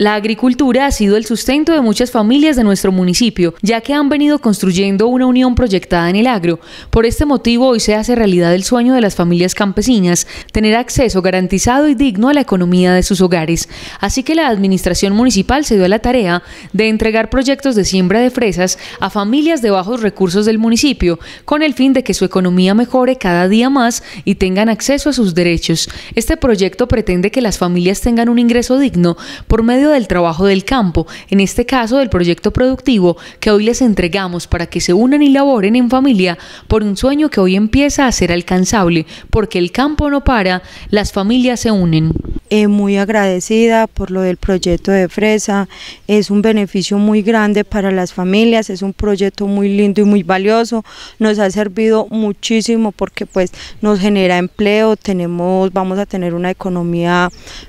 La agricultura ha sido el sustento de muchas familias de nuestro municipio, ya que han venido construyendo una unión proyectada en el agro. Por este motivo hoy se hace realidad el sueño de las familias campesinas, tener acceso garantizado y digno a la economía de sus hogares. Así que la administración municipal se dio a la tarea de entregar proyectos de siembra de fresas a familias de bajos recursos del municipio, con el fin de que su economía mejore cada día más y tengan acceso a sus derechos. Este proyecto pretende que las familias tengan un ingreso digno por medio del trabajo del campo, en este caso del proyecto productivo que hoy les entregamos para que se unan y laboren en familia por un sueño que hoy empieza a ser alcanzable, porque el campo no para, las familias se unen. Eh, muy agradecida por lo del proyecto de Fresa, es un beneficio muy grande para las familias, es un proyecto muy lindo y muy valioso, nos ha servido muchísimo porque pues nos genera empleo, tenemos, vamos a tener una economía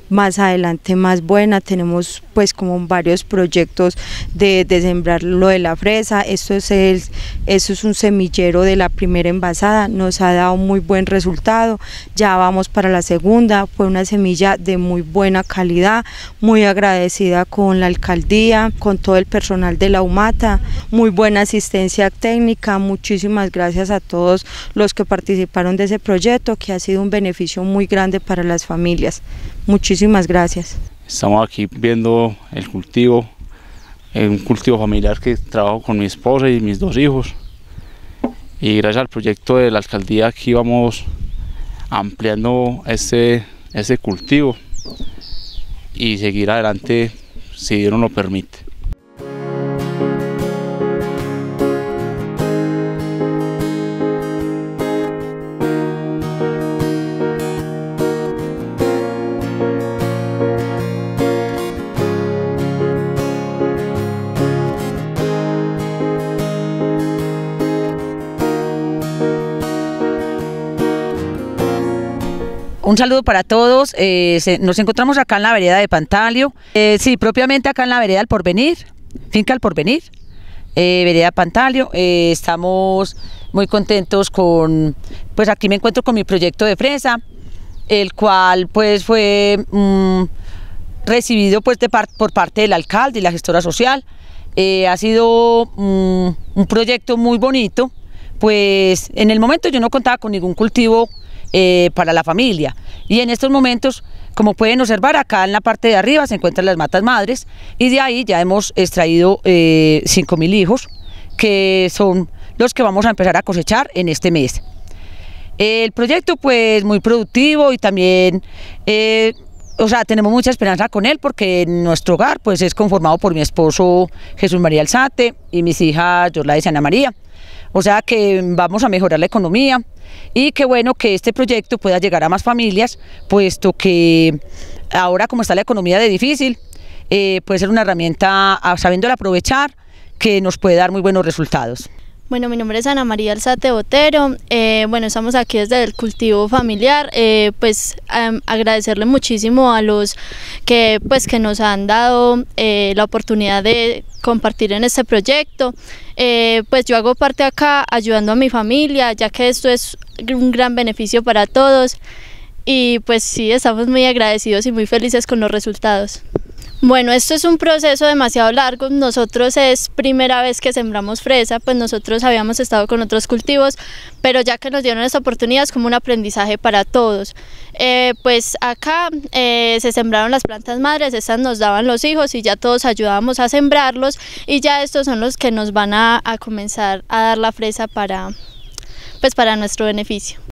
más adelante más buena, tenemos pues como varios proyectos de, de sembrar lo de la fresa, esto es, esto es un semillero de la primera envasada, nos ha dado muy buen resultado, ya vamos para la segunda, fue una semilla de de muy buena calidad, muy agradecida con la alcaldía, con todo el personal de la UMATA, muy buena asistencia técnica, muchísimas gracias a todos los que participaron de ese proyecto que ha sido un beneficio muy grande para las familias. Muchísimas gracias. Estamos aquí viendo el cultivo, un cultivo familiar que trabajo con mi esposa y mis dos hijos. Y gracias al proyecto de la alcaldía aquí vamos ampliando este ese cultivo y seguir adelante si Dios nos lo permite. Un saludo para todos. Eh, nos encontramos acá en la vereda de Pantalio. Eh, sí, propiamente acá en la vereda del Porvenir, finca El Porvenir, eh, vereda Pantalio. estamos muy contentos con, pues aquí me encuentro con mi proyecto de fresa, el cual pues fue mm, recibido pues por parte del alcalde y la gestora social. ha sido mm, un proyecto muy bonito, pues en el momento yo no contaba con ningún cultivo eh, para la familia. Y en estos momentos, como pueden observar, acá en la parte de arriba se encuentran las matas madres y de ahí ya hemos extraído 5.000 eh, hijos, que son los que vamos a empezar a cosechar en este mes. El proyecto pues muy productivo y también, eh, o sea, tenemos mucha esperanza con él porque nuestro hogar pues es conformado por mi esposo Jesús María Alzate y mis hijas Yorla y Ana María o sea que vamos a mejorar la economía y que bueno que este proyecto pueda llegar a más familias, puesto que ahora como está la economía de difícil, eh, puede ser una herramienta, sabiéndola aprovechar, que nos puede dar muy buenos resultados. Bueno, mi nombre es Ana María Alzate Botero. Eh, bueno, estamos aquí desde el cultivo familiar. Eh, pues em, agradecerle muchísimo a los que, pues, que nos han dado la oportunidad de compartir en este proyecto. Eh, pues yo hago parte acá ayudando a mi familia, ya que esto es un gran beneficio para todos y pues sí, estamos muy agradecidos y muy felices con los resultados. Bueno, esto es un proceso demasiado largo. Nosotros es primera vez que sembramos fresa, pues nosotros habíamos estado con otros cultivos, pero ya que nos dieron esta oportunidad es como un aprendizaje para todos. Eh, pues acá eh, se sembraron las plantas madres, estas nos daban los hijos y ya todos ayudamos a sembrarlos y ya estos son los que nos van a, a comenzar a dar la fresa para, pues para nuestro beneficio.